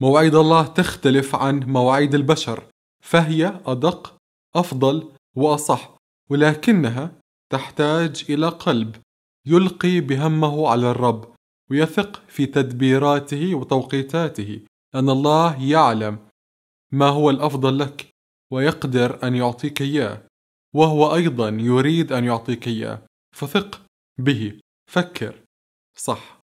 مواعيد الله تختلف عن مواعيد البشر فهي أدق أفضل وأصح ولكنها تحتاج إلى قلب يلقي بهمه على الرب ويثق في تدبيراته وتوقيتاته أن الله يعلم ما هو الأفضل لك ويقدر أن يعطيك إياه وهو أيضا يريد أن يعطيك إياه فثق به فكر صح